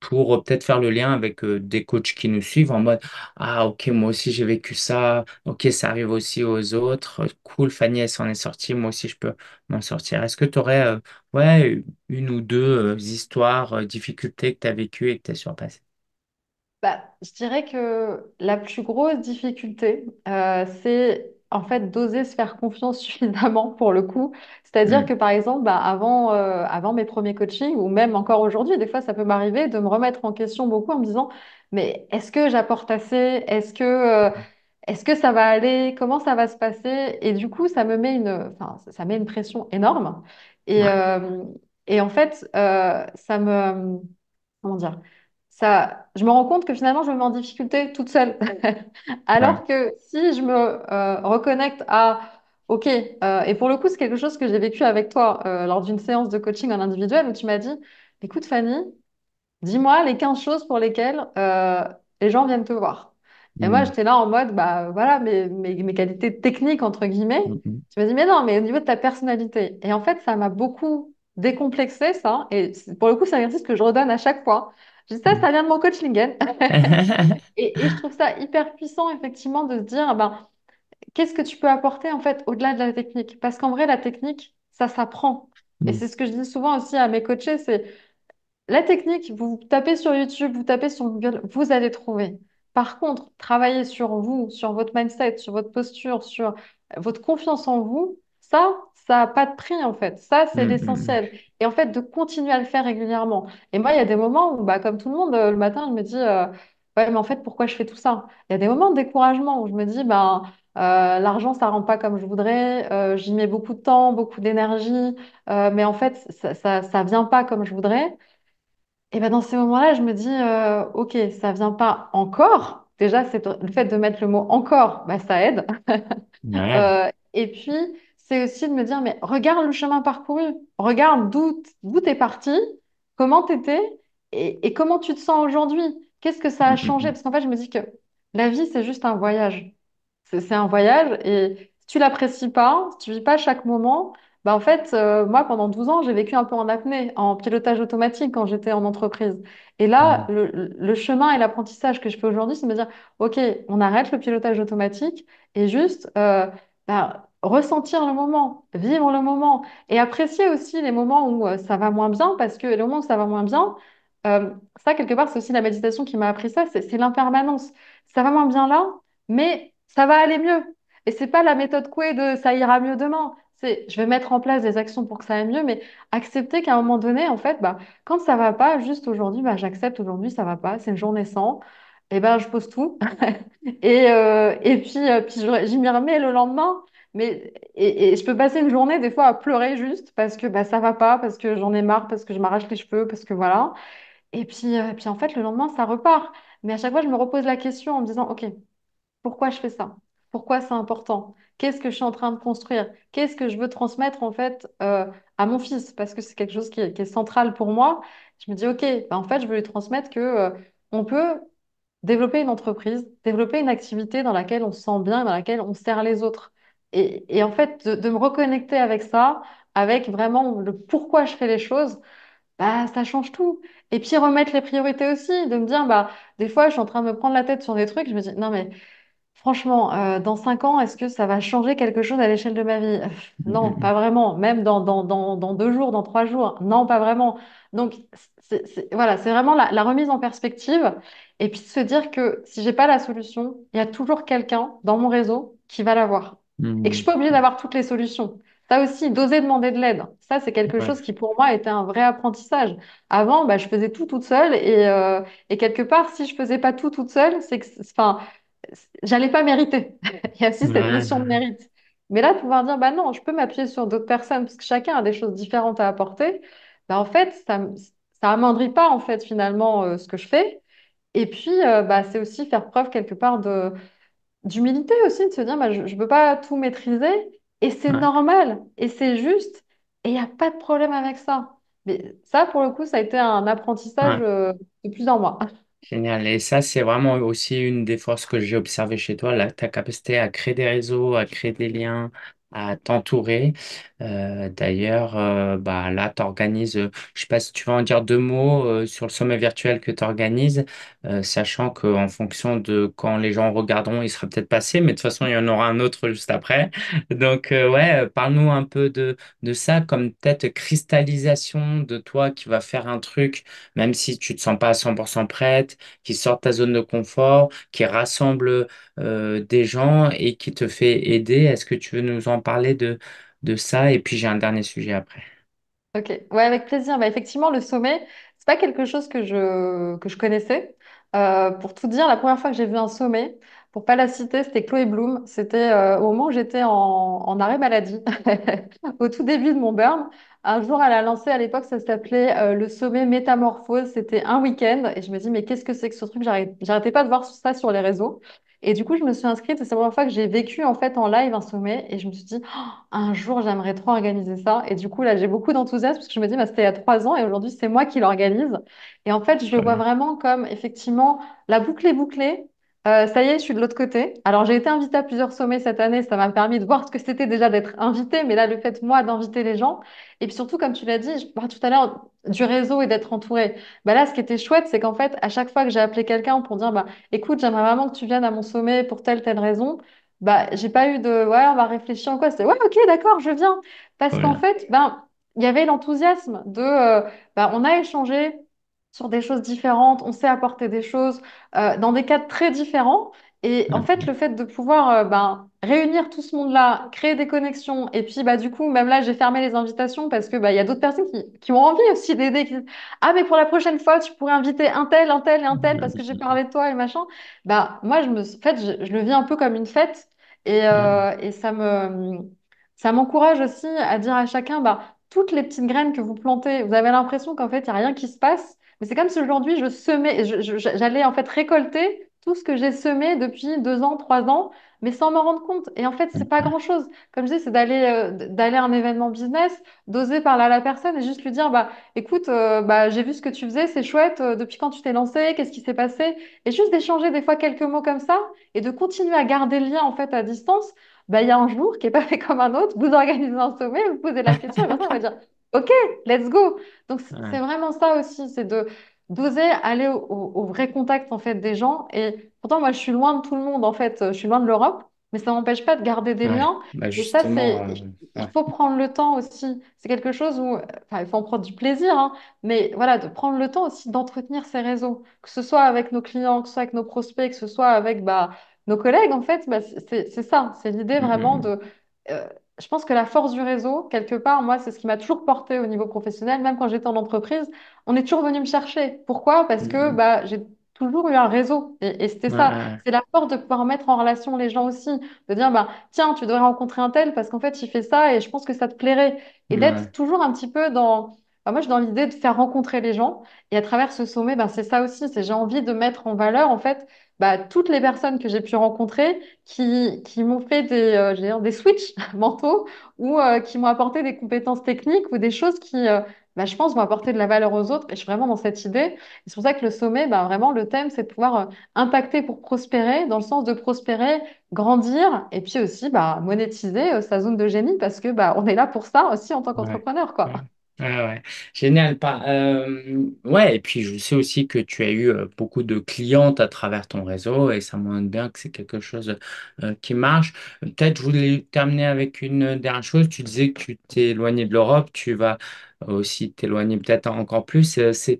pour peut-être faire le lien avec des coachs qui nous suivent en mode Ah, ok, moi aussi j'ai vécu ça, ok, ça arrive aussi aux autres, cool, Fanny, elle s'en est sortie, moi aussi je peux m'en sortir. Est-ce que tu aurais ouais, une ou deux histoires, difficultés que tu as vécues et que tu as surpassées? Bah, je dirais que la plus grosse difficulté, euh, c'est en fait d'oser se faire confiance suffisamment pour le coup. C'est-à-dire mmh. que par exemple, bah, avant, euh, avant mes premiers coachings, ou même encore aujourd'hui, des fois ça peut m'arriver de me remettre en question beaucoup en me disant, mais est-ce que j'apporte assez? Est-ce que, euh, est-ce que ça va aller? Comment ça va se passer? Et du coup, ça me met une, ça met une pression énorme. Et, en fait, ça me, comment dire? ça, je me rends compte que finalement, je me mets en difficulté toute seule. Alors que si je me euh, reconnecte à, OK, euh, et pour le coup, c'est quelque chose que j'ai vécu avec toi euh, lors d'une séance de coaching en individuel où tu m'as dit, écoute Fanny, dis-moi les 15 choses pour lesquelles les gens viennent te voir. Et moi, hmm. j'étais là en mode, bah voilà, mes, mes, qualités techniques, entre guillemets. Hmm, hmm. Tu m'as dit, mais non, mais au niveau de ta personnalité. Et en fait, ça m'a beaucoup décomplexé, ça. Et pour le coup, c'est un exercice que je redonne à chaque fois. Je ça, mm. ça vient de mon coach Lingen. Hein. et, je trouve ça hyper puissant, effectivement, de se dire, ah ben, qu'est-ce que tu peux apporter, en fait, au-delà de la technique Parce qu'en vrai, la technique, ça s'apprend. Et mm. c'est ce que je dis souvent aussi à mes coachés, c'est la technique, vous tapez sur YouTube, vous tapez sur Google, vous allez trouver. Par contre, travailler sur vous, sur votre mindset, sur votre posture, sur votre confiance en vous, ça, ça n'a pas de prix en fait. Ça, c'est mm, l'essentiel et en fait de continuer à le faire régulièrement. Et moi, il y a des moments où, bah, comme tout le monde, euh, le matin, je me dis, euh, ouais, mais en fait, pourquoi je fais tout ça? Il y a des moments de découragement où je me dis, bah l'argent, ça ne rend pas comme je voudrais, j'y mets beaucoup de temps, beaucoup d'énergie, mais en fait, ça, ça, vient pas comme je voudrais. Et ben, dans ces moments-là, je me dis, ok, ça vient pas encore. Déjà, c'est le fait de mettre le mot encore, bah, ça aide. et puis, c'est aussi de me dire, mais regarde le chemin parcouru, regarde d'où t'es parti, comment t'étais et, et comment tu te sens aujourd'hui. Qu'est-ce que ça a changé mm-hmm. Parce qu'en fait, je me dis que la vie, c'est juste un voyage. C'est un voyage et si tu l'apprécies pas, si tu vis pas chaque moment, bah en fait, euh, moi, pendant 12 ans, j'ai vécu un peu en apnée, en pilotage automatique quand j'étais en entreprise. Et là, mm-hmm. le, chemin et l'apprentissage que je fais aujourd'hui, c'est de me dire, OK, on arrête le pilotage automatique et juste, euh, bah, ressentir le moment, vivre le moment et apprécier aussi les moments où euh, ça va moins bien parce que le moment où ça va moins bien, euh, ça quelque part c'est aussi la méditation qui m'a appris ça, c'est l'impermanence. Ça va moins bien là, mais ça va aller mieux. Et c'est pas la méthode couée de ça ira mieux demain. C'est je vais mettre en place des actions pour que ça aille mieux, mais accepter qu'à un moment donné, en fait, bah, quand ça va pas, juste aujourd'hui, bah, j'accepte aujourd'hui, ça va pas, c'est une journée sans. Et ben, je pose tout. et, euh, et puis, puis j'y m'y remets le lendemain. Mais et, je peux passer une journée des fois à pleurer juste parce que bah, ça va pas, parce que j'en ai marre, parce que je m'arrache les cheveux, parce que voilà. Et puis, euh, puis en fait, le lendemain, ça repart. Mais à chaque fois, je me repose la question en me disant, OK, pourquoi je fais ça? Pourquoi c'est important? Qu'est-ce que je suis en train de construire? Qu'est-ce que je veux transmettre en fait euh, à mon fils? Parce que c'est quelque chose qui est, central pour moi. Je me dis, OK, bah, en fait, je veux lui transmettre que euh, on peut développer une entreprise, développer une activité dans laquelle on se sent bien, dans laquelle on sert les autres et, en fait, de, me reconnecter avec ça, avec vraiment le pourquoi je fais les choses, bah, ça change tout. Et puis remettre les priorités aussi, de me dire, bah, des fois, je suis en train de me prendre la tête sur des trucs, je me dis, non, mais franchement, euh, dans cinq ans, est-ce que ça va changer quelque chose à l'échelle de ma vie? non, pas vraiment. Même dans, dans, dans, dans, deux jours, dans trois jours, non, pas vraiment. Donc, c'est, voilà, c'est vraiment la, remise en perspective. Et puis se dire que si j'ai pas la solution, il y a toujours quelqu'un dans mon réseau qui va l'avoir et que je suis pas obligée d'avoir toutes les solutions. Ça aussi, d'oser demander de l'aide. Ça, c'est quelque chose qui, pour moi, était un vrai apprentissage. Avant, bah, je faisais tout toute seule. Et, euh, et quelque part, si je faisais pas tout toute seule, c'est que, enfin, j'allais pas mériter. Il y a aussi cette notion de mérite. Mais là, pouvoir dire, bah non, je peux m'appuyer sur d'autres personnes parce que chacun a des choses différentes à apporter. Bah, en fait, ça, ça pas, en fait, finalement, euh, ce que je fais. Et puis, euh, bah, c'est aussi faire preuve quelque part de, d'humilité aussi, de se dire bah, je ne peux pas tout maîtriser et c'est normal et c'est juste et il n'y a pas de problème avec ça. Mais ça, pour le coup, ça a été un apprentissage plus euh, de plusieurs Génial. Et ça, c'est vraiment aussi une des forces que j'ai observées chez toi, ta capacité à créer des réseaux, à créer des liens, à t'entourer. Euh, d'ailleurs, euh, bah, là, tu organises, euh, je ne sais pas si tu veux en dire deux mots sur le sommet virtuel que tu organises, sachant qu'en fonction de quand les gens regarderont, il sera peut-être passé, mais de toute façon, il y en aura un autre juste après. Donc, ouais, parle-nous un peu de, de ça, comme peut-être cristallisation de toi qui va faire un truc, même si tu ne te sens pas à 100% prête, qui sort de ta zone de confort, qui rassemble des gens et qui te fait aider. Est-ce que tu veux nous en parler de, de ça. Et puis j'ai un dernier sujet après. Ok, ouais, avec plaisir. Bah, effectivement, le sommet, c'est pas quelque chose que je, je connaissais. Euh, pour tout dire, la première fois que j'ai vu un sommet, pour pas la citer, c'était Chloé Bloom. C'était euh, au moment où j'étais en, arrêt maladie, au tout début de mon burn. Un jour, elle a lancé, à l'époque, ça s'appelait euh, le sommet métamorphose. C'était un week-end. Et je me dis, mais qu'est-ce que c'est que ce truc? J'arrêtais pas de voir ça sur les réseaux. Et du coup, je me suis inscrite. C'est la première fois que j'ai vécu en fait en live un sommet. Et je me suis dit, oh, un jour, j'aimerais trop organiser ça. Et du coup, là, j'ai beaucoup d'enthousiasme parce que je me dis, bah, c'était il y a trois ans et aujourd'hui, c'est moi qui l'organise. Et en fait, je le vois vraiment comme effectivement la boucle est bouclée. Euh, ça y est, je suis de l'autre côté. Alors, j'ai été invitée à plusieurs sommets cette année. Ça m'a permis de voir ce que c'était déjà d'être invitée, mais là, le fait, moi, d'inviter les gens. Et puis surtout, comme tu l'as dit, je parle bah, tout à l'heure du réseau et d'être entourée. Bah là, ce qui était chouette, c'est qu'en fait, à chaque fois que j'ai appelé quelqu'un pour dire, bah, écoute, j'aimerais vraiment que tu viennes à mon sommet pour telle, telle raison, bah, j'ai pas eu de, ouais, on va réfléchir en quoi. C'est, ouais, ok, d'accord, je viens. Parce qu'en fait, ben, il y avait l'enthousiasme de, euh, bah, on a échangé, sur des choses différentes, on sait apporter des choses euh, dans des cadres très différents. Et en fait, le fait de pouvoir euh, ben, réunir tout ce monde-là, créer des connexions, et puis bah, du coup, même là, j'ai fermé les invitations parce que bah, y a d'autres personnes qui, ont envie aussi d'aider, qui Ah, mais pour la prochaine fois, tu pourrais inviter un tel, un tel un tel parce que j'ai parlé de toi et machin. Bah, moi, je, me, en fait, je, le vis un peu comme une fête euh, et, ça me. Ça m'encourage aussi à dire à chacun, bah, toutes les petites graines que vous plantez, vous avez l'impression qu'en fait, il n'y a rien qui se passe, mais c'est comme si aujourd'hui, je semais, j'allais en fait récolter tout ce que j'ai semé depuis deux ans, trois ans, mais sans m'en rendre compte. Et en fait, c'est pas grand-chose. Comme je dis, c'est d'aller euh, d'aller à un événement business, d'oser parler à la personne et juste lui dire, bah, écoute, euh, bah, j'ai vu ce que tu faisais, c'est chouette. Euh, depuis quand tu t'es lancé, qu'est-ce qui s'est passé Et juste d'échanger des fois quelques mots comme ça et de continuer à garder le lien en fait à distance. Bah, il y a un jour qui est pas fait comme un autre. Vous organisez un sommet, vous posez la question et on va dire. OK, let's go. Donc, c'est vraiment ça aussi, c'est de d'oser aller au, vrai contact en fait des gens. Et pourtant, moi, je suis loin de tout le monde en fait. Je suis loin de l'Europe, mais ça m'empêche pas de garder des liens. Bah, et ça, c'est euh, il faut prendre le temps aussi. C'est quelque chose où, enfin, il faut en prendre du plaisir, hein. mais voilà, de prendre le temps aussi d'entretenir ces réseaux, que ce soit avec nos clients, que ce soit avec nos prospects, que ce soit avec bah, nos collègues. En fait, bah, c'est ça. C'est l'idée mmh, mmh, vraiment mmh. de euh, je pense que la force du réseau, quelque part, moi, c'est ce qui m'a toujours porté au niveau professionnel, même quand j'étais en entreprise, on est toujours venu me chercher. Pourquoi Parce que mm-hmm. bah, j'ai toujours eu un réseau. Et, c'était ça. C'est la force de pouvoir mettre en relation les gens aussi. De dire, bah, tiens, tu devrais rencontrer un tel parce qu'en fait, il fait ça et je pense que ça te plairait. Et d'être toujours un petit peu dans. Bah, moi, je suis dans l'idée de faire rencontrer les gens. Et à travers ce sommet, bah, c'est ça aussi. C'est j'ai envie de mettre en valeur, en fait, bah, toutes les personnes que j'ai pu rencontrer qui, qui m'ont fait des, euh, dire, des switches mentaux ou euh, qui m'ont apporté des compétences techniques ou des choses qui, euh, bah, je pense, vont apporter de la valeur aux autres. Et je suis vraiment dans cette idée. C'est pour ça que le sommet, bah, vraiment, le thème, c'est de pouvoir euh, impacter pour prospérer, dans le sens de prospérer, grandir et puis aussi bah, monétiser sa zone de génie parce que bah, on est là pour ça aussi en tant qu'entrepreneur. quoi. Ah ouais, génial. Pas, euh, ouais, et puis je sais aussi que tu as eu euh, beaucoup de clientes à travers ton réseau et ça montre bien que c'est quelque chose euh, qui marche. Peut-être je voulais terminer avec une dernière chose. Tu disais que tu t'es éloigné de l'Europe, tu vas aussi t'éloigner peut-être encore plus. C'est,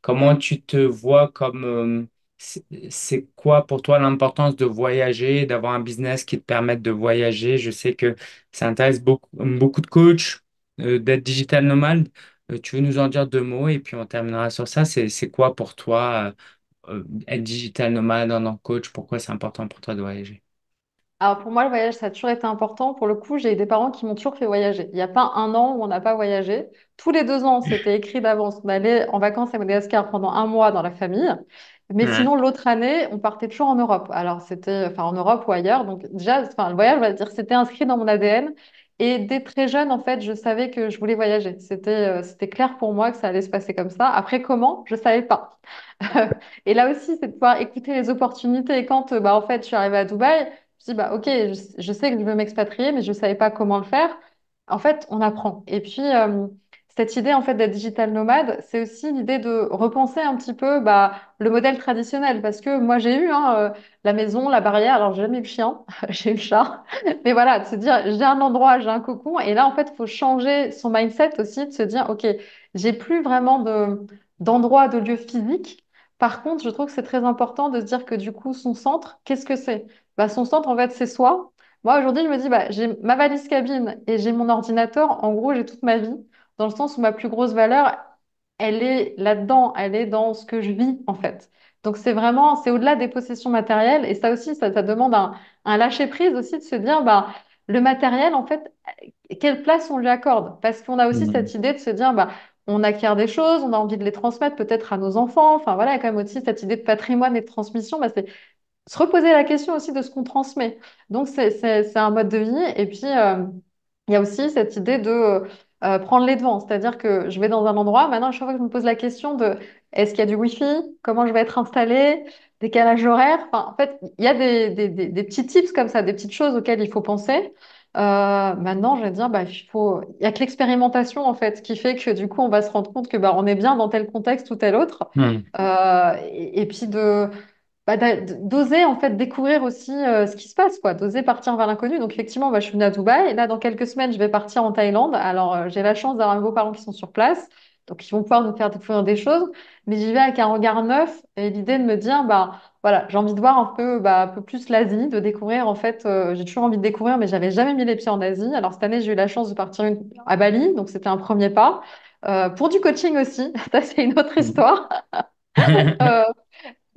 comment tu te vois comme, c'est quoi pour toi l'importance de voyager, d'avoir un business qui te permette de voyager? Je sais que ça intéresse beaucoup, beaucoup de coachs euh, d'être digital nomade. Euh, tu veux nous en dire deux mots et puis on terminera sur ça. C'est quoi pour toi euh, être digital nomade en coach Pourquoi c'est important pour toi de voyager alors pour moi, le voyage, ça a toujours été important. Pour le coup, j'ai des parents qui m'ont toujours fait voyager. Il n'y a pas un an où on n'a pas voyagé. Tous les deux ans, c'était écrit d'avance. On allait en vacances à Madagascar pendant un mois dans la famille. Mais sinon, l'autre année, on partait toujours en Europe. Alors c'était, en Europe ou ailleurs. Donc déjà, enfin, le voyage, on va dire, c'était inscrit dans mon ADN. Et dès très jeune, en fait, je savais que je voulais voyager. Euh, c'était, clair pour moi que ça allait se passer comme ça. Après, comment? Je savais pas. et là aussi, c'est de pouvoir écouter les opportunités. Et quand, euh, bah, en fait, je suis arrivée à Dubaï, je me suis bah, OK, je, sais que je veux m'expatrier, mais je savais pas comment le faire. En fait, on apprend. Et puis, euh, cette idée en fait d'être digital nomade, c'est aussi l'idée de repenser un petit peu bah, le modèle traditionnel. Parce que moi, j'ai eu hein, euh, la maison, la barrière. Alors, j'ai jamais eu le chien, j'ai eu le chat. Mais voilà, de se dire, j'ai un endroit, j'ai un cocon. Et là, en fait, il faut changer son mindset aussi, de se dire, OK, j'ai plus vraiment de, d'endroit, de lieu physique. Par contre, je trouve que c'est très important de se dire que du coup, son centre, qu'est-ce que c'est bah, Son centre, en fait, c'est soi. Moi, aujourd'hui, je me dis, bah, j'ai ma valise cabine et j'ai mon ordinateur. En gros, j'ai toute ma vie dans le sens où ma plus grosse valeur, elle est là-dedans, elle est dans ce que je vis en fait. Donc c'est vraiment, c'est au-delà des possessions matérielles et ça aussi, ça, demande un, lâcher-prise aussi de se dire, bah, le matériel, en fait, quelle place on lui accorde Parce qu'on a aussi mm-hmm. cette idée de se dire, bah, on acquiert des choses, on a envie de les transmettre peut-être à nos enfants, enfin voilà, il y a quand même aussi cette idée de patrimoine et de transmission, bah, c'est se reposer la question aussi de ce qu'on transmet. Donc c'est un mode de vie et puis... Euh, il y a aussi cette idée de euh, prendre les devants. C'est-à-dire que je vais dans un endroit, maintenant, à chaque fois que je me pose la question de est-ce qu'il y a du Wi-Fi, comment je vais être installé, décalage horaire. Enfin, en fait, il y a des, des, des, petits tips comme ça, des petites choses auxquelles il faut penser. Euh, maintenant, je vais dire, bah, il faut... y a que l'expérimentation en fait qui fait que du coup, on va se rendre compte que bah, on est bien dans tel contexte ou tel autre. Hmm. Euh, et, puis de, bah, d'oser en fait découvrir aussi euh, ce qui se passe, quoi, d'oser partir vers l'inconnu. Donc effectivement, bah, je suis venue à Dubaï. Et là, dans quelques semaines, je vais partir en Thaïlande. Alors, euh, j'ai la chance d'avoir vos parents qui sont sur place, donc ils vont pouvoir nous faire découvrir des choses. Mais j'y vais avec un regard neuf et l'idée de me dire, bah voilà, j'ai envie de voir un peu, bah, un peu plus l'Asie, de découvrir en fait. Euh, j'ai toujours envie de découvrir, mais j'avais jamais mis les pieds en Asie. Alors cette année, j'ai eu la chance de partir à Bali, donc c'était un premier pas. pour du coaching aussi, ça c'est une autre mmh. histoire.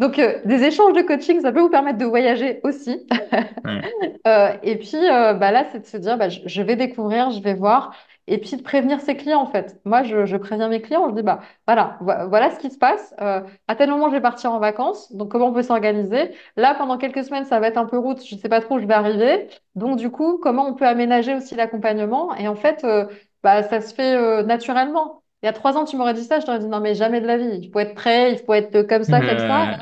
Donc, euh, des échanges de coaching, ça peut vous permettre de voyager aussi. Euh, et puis, euh, bah là, c'est de se dire, bah, je vais découvrir, je vais voir. Et puis, de prévenir ses clients, en fait. Moi, je, préviens mes clients, je dis, bah, voilà, voilà ce qui se passe. à tel moment, je vais partir en vacances. Donc, comment on peut s'organiser Là, pendant quelques semaines, ça va être un peu route. Je ne sais pas trop où je vais arriver. Donc, du coup, comment on peut aménager aussi l'accompagnement Et en fait, bah, ça se fait naturellement. Il y a trois ans, tu m'aurais dit ça, je t'aurais dit non, mais jamais de la vie. Il faut être prêt, il faut être comme ça, comme ça.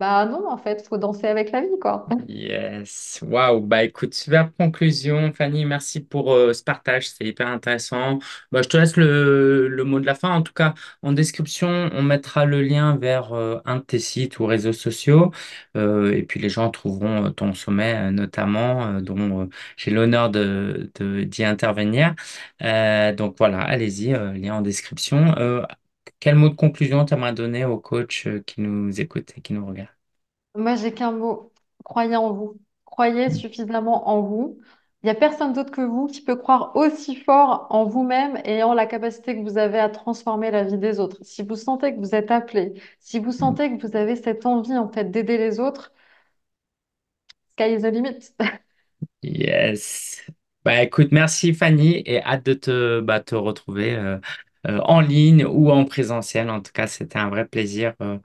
Bah non, en fait, faut danser avec la vie, quoi. Yes, waouh, bah écoute, super conclusion, Fanny, merci pour euh, ce partage, c'est hyper intéressant. Bah, je te laisse le, le mot de la fin, en tout cas, en description, on mettra le lien vers euh, un de tes sites ou réseaux sociaux, euh, et puis les gens trouveront ton sommet notamment, dont j'ai l'honneur de, de- d'y intervenir. donc voilà, allez-y, lien en description. Quel mot de conclusion tu aimerais donner aux au coach euh, qui nous écoute et qui nous regarde Moi, j'ai qu'un mot. Croyez en vous. Croyez mm. suffisamment en vous. Il n'y a personne d'autre que vous qui peut croire aussi fort en vous-même et en la capacité que vous avez à transformer la vie des autres. Si vous sentez que vous êtes appelé, si vous mm. sentez que vous avez cette envie en fait d'aider les autres, sky is the limit. Yes. Bah écoute, merci Fanny et hâte de te, bah, te retrouver. Euh, euh, en ligne ou en présentiel. En tout cas, c'était un vrai plaisir euh,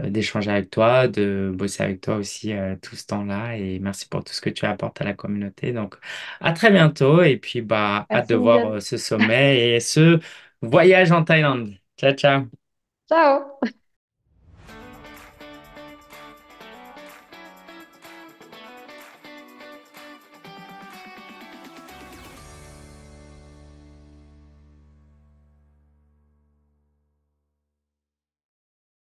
euh, d'échanger avec toi, de bosser avec toi aussi tout ce temps-là. Et merci pour tout ce que tu apportes à la communauté. Donc, à très bientôt. Et puis, bah, hâte de voir ce sommet et ce voyage en Thaïlande. Ciao, ciao. Ciao.